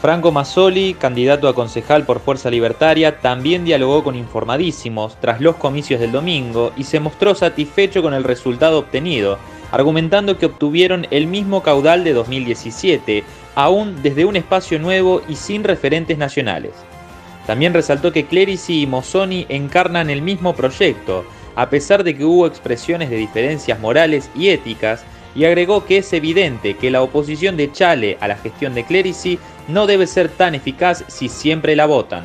Franco Mazzoli, candidato a concejal por Fuerza Libertaria, también dialogó con informadísimos tras los comicios del domingo y se mostró satisfecho con el resultado obtenido, argumentando que obtuvieron el mismo caudal de 2017, aún desde un espacio nuevo y sin referentes nacionales. También resaltó que Clerici y Mossoni encarnan el mismo proyecto, a pesar de que hubo expresiones de diferencias morales y éticas, y agregó que es evidente que la oposición de Chale a la gestión de Clerici no debe ser tan eficaz si siempre la votan.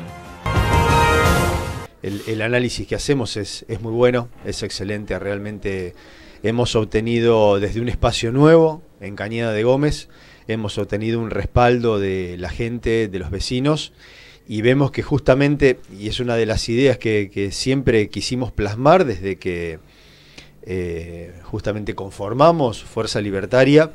El, análisis que hacemos es, muy bueno, es excelente, realmente hemos obtenido desde un espacio nuevo en Cañada de Gómez, hemos obtenido un respaldo de la gente, de los vecinos, y vemos que justamente, y es una de las ideas que siempre quisimos plasmar desde que eh, justamente conformamos Fuerza Libertaria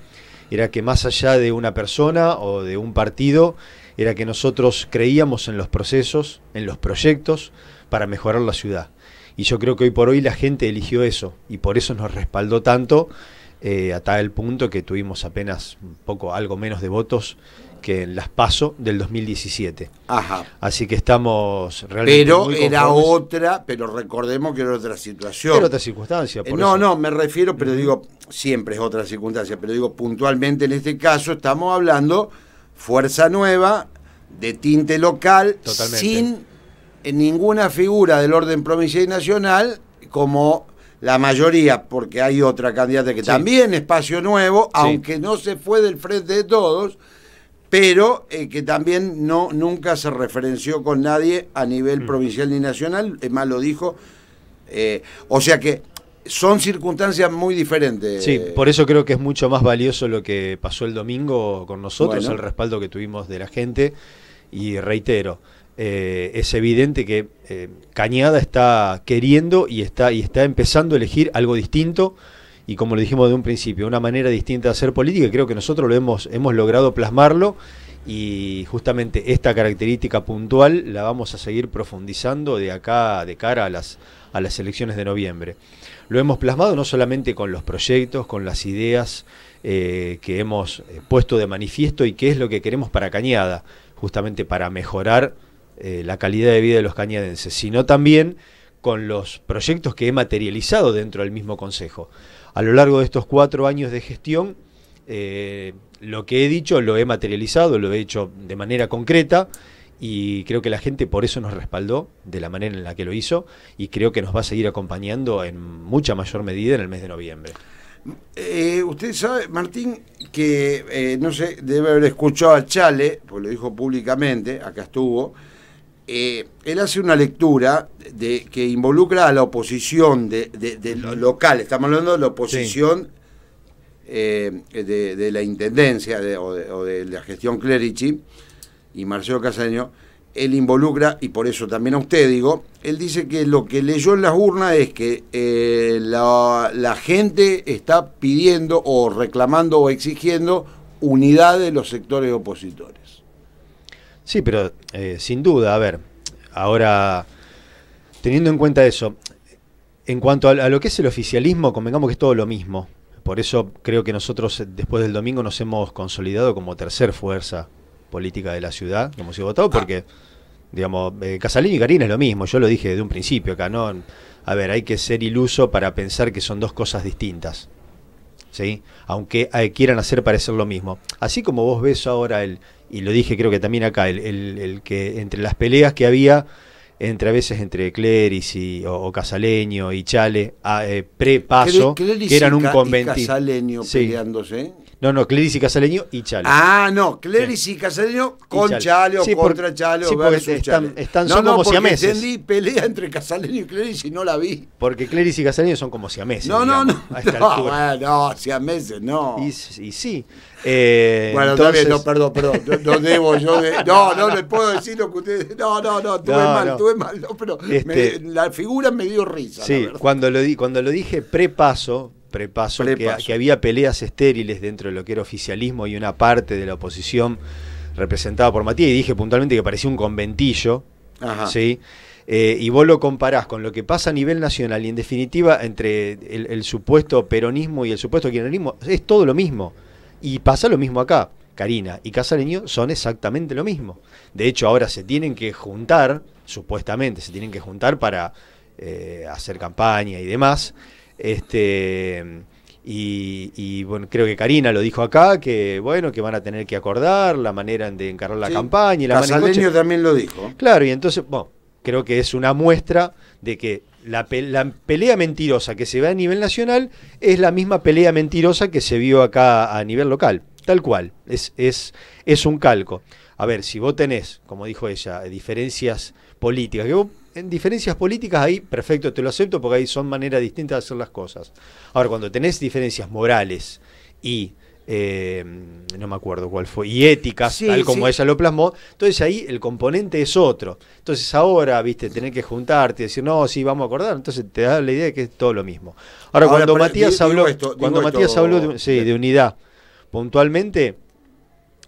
era que más allá de una persona o de un partido, era que nosotros creíamos en los procesos, en los proyectos para mejorar la ciudad. Y yo creo que hoy por hoy la gente eligió eso y por eso nos respaldó tanto eh, a tal punto que tuvimos apenas un poco algo menos de votos que en las PASO del 2017. Ajá. Así que estamos realmente. Pero era otra, pero recordemos que era otra situación. Era otra circunstancia. Eh, no, no, me refiero, pero digo, siempre es otra circunstancia, pero digo, puntualmente en este caso estamos hablando fuerza nueva, de tinte local, sin eh, ninguna figura del orden provincial y nacional como la mayoría, porque hay otra candidata que también espacio nuevo, aunque no se fue del frente de todos pero eh, que también no, nunca se referenció con nadie a nivel mm. provincial ni nacional, mal más lo dijo. Eh, o sea que son circunstancias muy diferentes. Sí, por eso creo que es mucho más valioso lo que pasó el domingo con nosotros, el respaldo que tuvimos de la gente. Y reitero, eh, es evidente que Cañada está queriendo y está, y está empezando a elegir algo distinto y como lo dijimos de un principio, una manera distinta de hacer política, y creo que nosotros lo hemos, hemos logrado plasmarlo y justamente esta característica puntual la vamos a seguir profundizando de acá, de cara a las, a las elecciones de noviembre. Lo hemos plasmado no solamente con los proyectos, con las ideas eh, que hemos eh, puesto de manifiesto y qué es lo que queremos para Cañada, justamente para mejorar eh, la calidad de vida de los cañadenses, sino también con los proyectos que he materializado dentro del mismo Consejo a lo largo de estos cuatro años de gestión, eh, lo que he dicho lo he materializado, lo he hecho de manera concreta y creo que la gente por eso nos respaldó de la manera en la que lo hizo y creo que nos va a seguir acompañando en mucha mayor medida en el mes de noviembre. Eh, usted sabe, Martín, que eh, no sé, debe haber escuchado a Chale, pues lo dijo públicamente, acá estuvo, eh, él hace una lectura de, que involucra a la oposición de, local, estamos hablando de la oposición eh, de, la intendencia o, de, la gestión Clerici y Marcelo Casaño. Él involucra, y por eso también a usted digo, él dice que lo que leyó en las urnas es que eh, la gente está pidiendo o reclamando o exigiendo unidad de los sectores opositores. Sí, pero eh, sin duda, a ver, ahora, teniendo en cuenta eso, en cuanto a, lo que es el oficialismo, convengamos que es todo lo mismo. Por eso creo que nosotros eh, después del domingo nos hemos consolidado como tercer fuerza política de la ciudad, como hemos sido votado, porque, digamos, eh, Casalini y Karina es lo mismo, yo lo dije desde un principio acá, ¿no? A ver, hay que ser iluso para pensar que son dos cosas distintas. ¿Sí? aunque quieran hacer parecer lo mismo. Así como vos ves ahora el, y lo dije creo que también acá, el, el, que entre las peleas que había entre a veces entre Cleris y, o, Casaleño y Chale, ah, eh, pre-paso, que eran un convento Casaleño peleándose. No, no, Cleris y Casaleño y Chalo. Ah, no, Cleris y Casaleño con Chalo, contra Chalo. Sí, porque están, Chalo. están, son no, no, como siameses. entendí pelea entre Casaleño y Cleris y no la vi. Porque Cleris y Casaleño son como siameses. No, no, no. A no, siameses, no. Y, sí. Eh, bueno, entonces... también, no, perdón, perdón. No, debo yo. De, no, no le puedo decir lo que ustedes. No, no, no, tuve mal, tuve mal. pero este- la figura me dio risa. Sí, cuando, lo di, cuando lo dije prepaso, prepaso, Que, había peleas estériles dentro de lo que era oficialismo y una parte de la oposición representada por Matías, y dije puntualmente que parecía un conventillo, ¿sí? Eh, y vos lo comparás con lo que pasa a nivel nacional, y en definitiva, entre el, supuesto peronismo y el supuesto kirchnerismo, es todo lo mismo. Y pasa lo mismo acá. Karina y Casaleño son exactamente lo mismo. De hecho, ahora se tienen que juntar, supuestamente, se tienen que juntar para eh, hacer campaña y demás. Este, y, bueno, creo que Karina lo dijo acá, que bueno, que van a tener que acordar la manera de encarar la campaña. Y la también lo dijo. Claro, y entonces, bueno, creo que es una muestra de que la, pelea mentirosa que se ve a nivel nacional es la misma pelea mentirosa que se vio acá a nivel local, tal cual, es, es, es un calco. A ver, si vos tenés, como dijo ella, diferencias políticas, que en diferencias políticas ahí, perfecto, te lo acepto porque ahí son maneras distintas de hacer las cosas. Ahora, cuando tenés diferencias morales y eh, no me acuerdo cuál fue, y éticas, tal como ella lo plasmó. Entonces ahí el componente es otro. Entonces ahora, viste, tener que juntarte y decir, no, sí, vamos a acordar. Entonces te da la idea de que es todo lo mismo. Ahora, cuando Matías habló, cuando Matías habló de, unidad, puntualmente,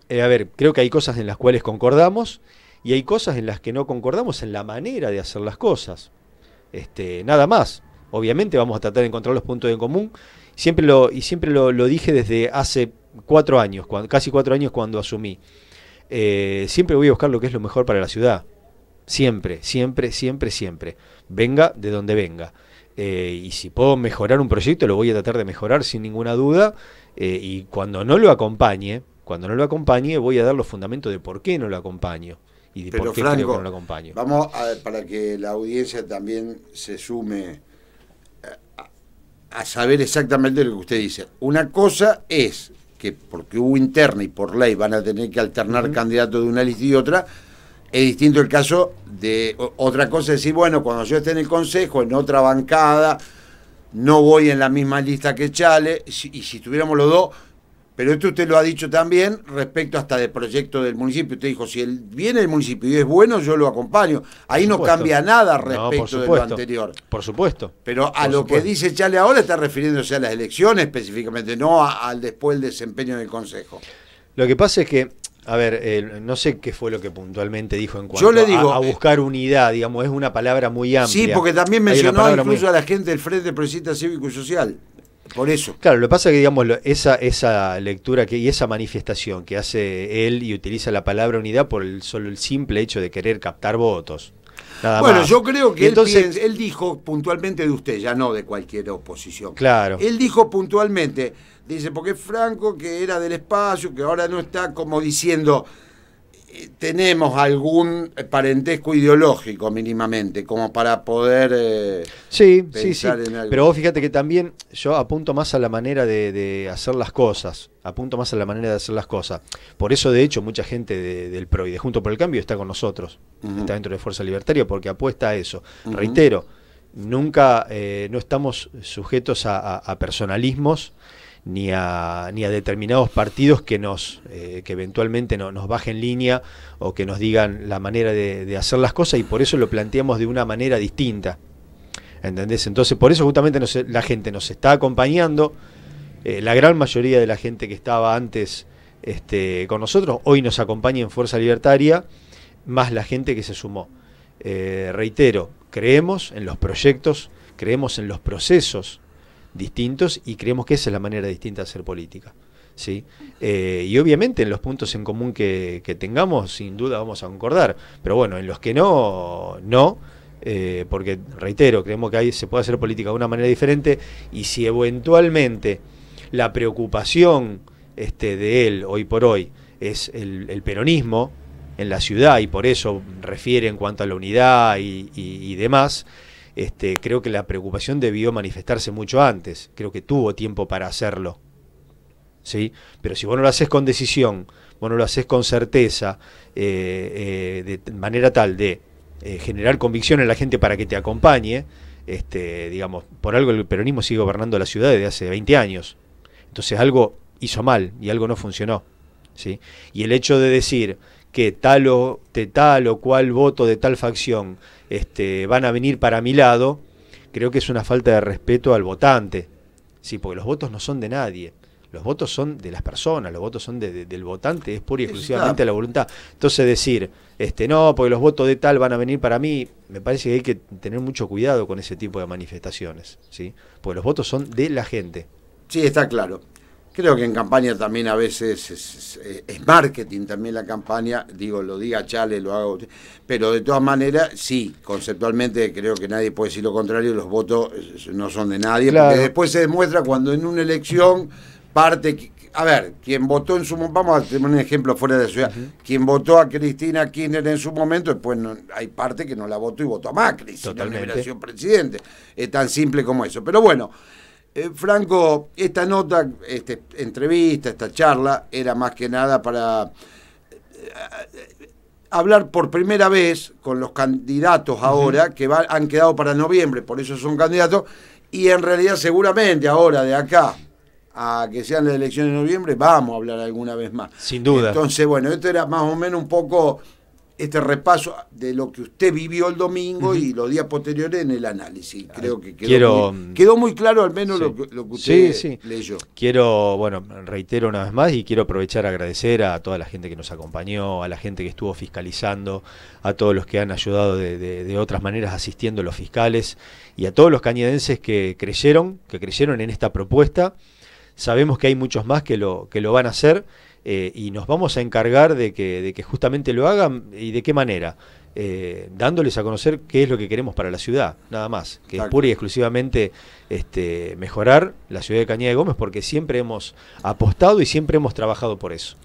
eh, a ver, creo que hay cosas en las cuales concordamos y hay cosas en las que no concordamos en la manera de hacer las cosas. Este, nada más. Obviamente vamos a tratar de encontrar los puntos en común. Siempre lo, y siempre lo, dije desde hace cuatro años, cuando, casi cuatro años cuando asumí. Eh, siempre voy a buscar lo que es lo mejor para la ciudad. Siempre, siempre, siempre, siempre. Venga de donde venga. Eh, y si puedo mejorar un proyecto, lo voy a tratar de mejorar sin ninguna duda. Eh, y cuando no lo acompañe, cuando no lo acompañe, voy a dar los fundamentos de por qué no lo acompaño y Pero Franco, Vamos a, ver para que la audiencia también se sume eh, a, saber exactamente lo que usted dice. Una cosa es que porque hubo interna y por ley van a tener que alternar candidato candidatos de una lista y otra, es distinto el caso de otra cosa, decir, bueno, cuando yo esté en el Consejo, en otra bancada, no voy en la misma lista que Chale, y si tuviéramos los dos, pero esto usted lo ha dicho también respecto hasta del proyecto del municipio. Usted dijo, si él viene el municipio y es bueno, yo lo acompaño. Ahí no cambia nada respecto de lo anterior. Por supuesto. Pero a lo que dice Chale ahora está refiriéndose a las elecciones específicamente, no al después del desempeño del Consejo. Lo que pasa es que, a ver, eh, no sé qué fue lo que puntualmente dijo en cuanto a, eh, buscar unidad, digamos, es una palabra muy amplia. Sí, porque también mencionó incluso a la gente del Frente Progresista Cívico y Social. Por eso. Claro, lo que pasa es que, digamos, esa, esa lectura que, y esa manifestación que hace él y utiliza la palabra unidad por el, solo el simple hecho de querer captar votos. bueno, yo creo que Entonces, él, él dijo puntualmente de usted, ya no de cualquier oposición. Claro. Él dijo puntualmente, dice, porque Franco, que era del espacio, que ahora no está como diciendo, tenemos algún parentesco ideológico mínimamente, como para poder... Eh, sí, sí, sí, Pero vos fíjate que también yo apunto más a la manera de, hacer las cosas, apunto más a la manera de hacer las cosas. Por eso, de hecho, mucha gente del PRO y de Junto por el Cambio está con nosotros, está dentro de Fuerza Libertaria, porque apuesta a eso. Reitero, nunca, eh, no estamos sujetos a personalismos ni a, ni a determinados partidos que nos eh, que eventualmente no, nos bajen línea o que nos digan la manera de, hacer las cosas y por eso lo planteamos de una manera distinta. Entonces por eso justamente la gente nos está acompañando. Eh, la gran mayoría de la gente que estaba antes este, con nosotros hoy nos acompaña en Fuerza Libertaria, más la gente que se sumó. Eh, reitero, creemos en los proyectos, creemos en los procesos distintos y creemos que esa es la manera distinta de hacer política. ¿sí? Eh, y obviamente en los puntos en común que, tengamos, sin duda vamos a concordar, pero bueno, en los que no, no. Eh, porque reitero, creemos que ahí se puede hacer política de una manera diferente y si eventualmente la preocupación este, de él hoy por hoy es el, peronismo en la ciudad y por eso refiere en cuanto a la unidad y demás, este, creo que la preocupación debió manifestarse mucho antes, creo que tuvo tiempo para hacerlo. ¿Sí? Pero si vos no lo haces con decisión, vos no lo haces con certeza, eh, eh, de manera tal de eh, generar convicción en la gente para que te acompañe, este, digamos, por algo el peronismo sigue gobernando la ciudad desde hace 20 años. Entonces algo hizo mal y algo no funcionó. ¿sí? Y el hecho de decir, que tal o, de tal o cual voto de tal facción este, van a venir para mi lado, creo que es una falta de respeto al votante. Sí, porque los votos no son de nadie. Los votos son de las personas, los votos son del votante, es pura y exclusivamente la voluntad. Entonces decir, este, no, porque los votos de tal van a venir para mí, me parece que hay que tener mucho cuidado con ese tipo de manifestaciones, ¿sí? Porque los votos son de la gente. Sí, está claro. Creo que en campaña también a veces eh, es, marketing también la campaña, digo, lo diga Chale, lo hago, pero de todas maneras, sí, conceptualmente creo que nadie puede decir lo contrario, los votos eh, no son de nadie, porque después se demuestra cuando en una elección parte a ver, quien votó en su vamos a tener un ejemplo fuera de la ciudad, quien votó a Cristina Kirchner en su momento, después hay parte que no la votó y votó a Macri, Totalmente. la liberación presidente. Es tan simple como eso. Pero bueno, eh, Franco, esta nota, esta entrevista, esta charla, era más que nada para eh, eh, hablar por primera vez con los candidatos ahora que han quedado para noviembre, por eso son candidatos, y en realidad seguramente ahora de acá a que sean las elecciones de noviembre vamos a hablar alguna vez más. Sin duda. Entonces, bueno, esto era más o menos un poco este repaso de lo que usted vivió el domingo y los días posteriores en el análisis. Creo que quedó, muy, mm, quedó muy claro al menos lo, que, lo, usted leyó. Quiero, bueno, reitero una vez más y quiero aprovechar a agradecer a toda la gente que nos acompañó, a la gente que estuvo fiscalizando, a todos los que han ayudado de, otras maneras asistiendo los fiscales y a todos los canadienses que creyeron, que creyeron en esta propuesta Sabemos que hay muchos más que lo, que lo van a hacer eh, y nos vamos a encargar de que, de que justamente lo hagan y de qué manera. Eh, dándoles a conocer qué es lo que queremos para la ciudad, nada más, que es pura y exclusivamente este, mejorar la ciudad de Cañada de Gómez, porque siempre hemos apostado y siempre hemos trabajado por eso.